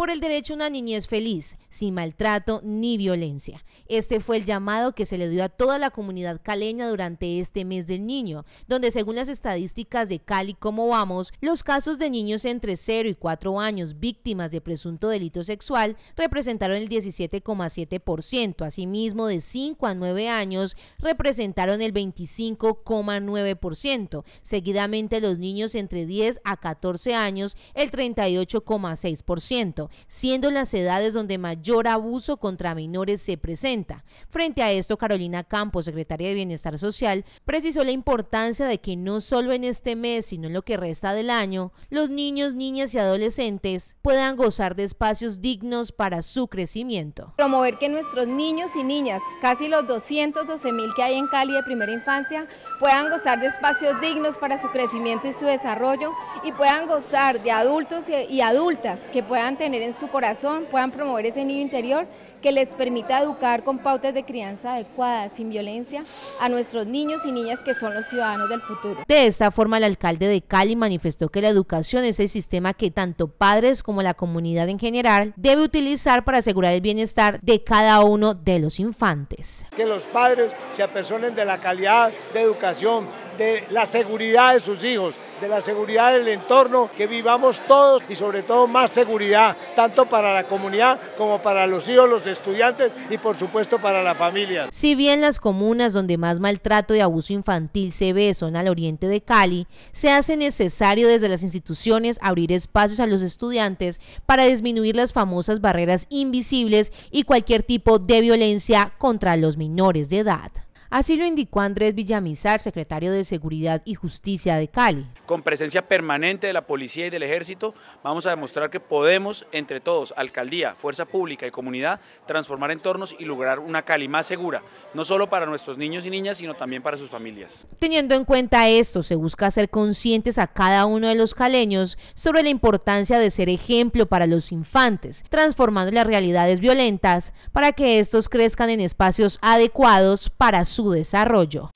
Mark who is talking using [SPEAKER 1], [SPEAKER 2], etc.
[SPEAKER 1] por el derecho a una niñez feliz, sin maltrato ni violencia. Este fue el llamado que se le dio a toda la comunidad caleña durante este mes del niño, donde según las estadísticas de Cali Como Vamos, los casos de niños entre 0 y 4 años víctimas de presunto delito sexual representaron el 17,7%, asimismo de 5 a 9 años representaron el 25,9%, seguidamente los niños entre 10 a 14 años el 38,6%, siendo las edades donde mayor abuso contra menores se presenta. Frente a esto, Carolina Campos, secretaria de Bienestar Social, precisó la importancia de que no solo en este mes, sino en lo que resta del año, los niños, niñas y adolescentes puedan gozar de espacios dignos para su crecimiento.
[SPEAKER 2] Promover que nuestros niños y niñas, casi los 212 mil que hay en Cali de primera infancia, puedan gozar de espacios dignos para su crecimiento y su desarrollo y puedan gozar de adultos y adultas que puedan tener en su corazón, puedan promover ese niño interior que les permita educar con pautas de crianza adecuadas, sin violencia, a nuestros niños y niñas que son los ciudadanos del
[SPEAKER 1] futuro. De esta forma, el alcalde de Cali manifestó que la educación es el sistema que tanto padres como la comunidad en general debe utilizar para asegurar el bienestar de cada uno de los infantes.
[SPEAKER 3] Que los padres se apersonen de la calidad de educación de la seguridad de sus hijos, de la seguridad del entorno, que vivamos todos y sobre todo más seguridad, tanto para la comunidad como para los hijos, los estudiantes y por supuesto para la familia.
[SPEAKER 1] Si bien las comunas donde más maltrato y abuso infantil se ve son al oriente de Cali, se hace necesario desde las instituciones abrir espacios a los estudiantes para disminuir las famosas barreras invisibles y cualquier tipo de violencia contra los menores de edad. Así lo indicó Andrés Villamizar, secretario de Seguridad y Justicia de Cali.
[SPEAKER 4] Con presencia permanente de la policía y del ejército, vamos a demostrar que podemos, entre todos, alcaldía, fuerza pública y comunidad, transformar entornos y lograr una Cali más segura, no solo para nuestros niños y niñas, sino también para sus familias.
[SPEAKER 1] Teniendo en cuenta esto, se busca hacer conscientes a cada uno de los caleños sobre la importancia de ser ejemplo para los infantes, transformando las realidades violentas para que estos crezcan en espacios adecuados para su desarrollo.